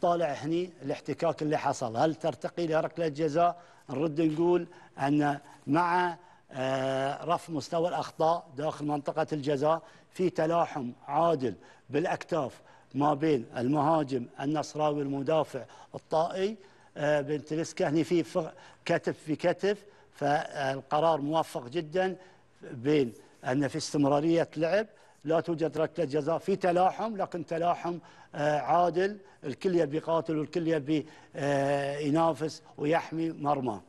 طالع هني الاحتكاك اللي حصل هل ترتقي لركلة جزاء نرد نقول أن مع آه، رف مستوى الأخطاء داخل منطقة الجزاء في تلاحم عادل بالأكتاف ما بين المهاجم النصراوي المدافع الطائي آه، بن تلسكا هني في كتف في كتف فالقرار موفق جدا بين أن في استمرارية لعب لا توجد ركله جزاء في تلاحم لكن تلاحم آه، عادل الكل يبي يقاتل والكل يبي آه، ينافس ويحمي مرماه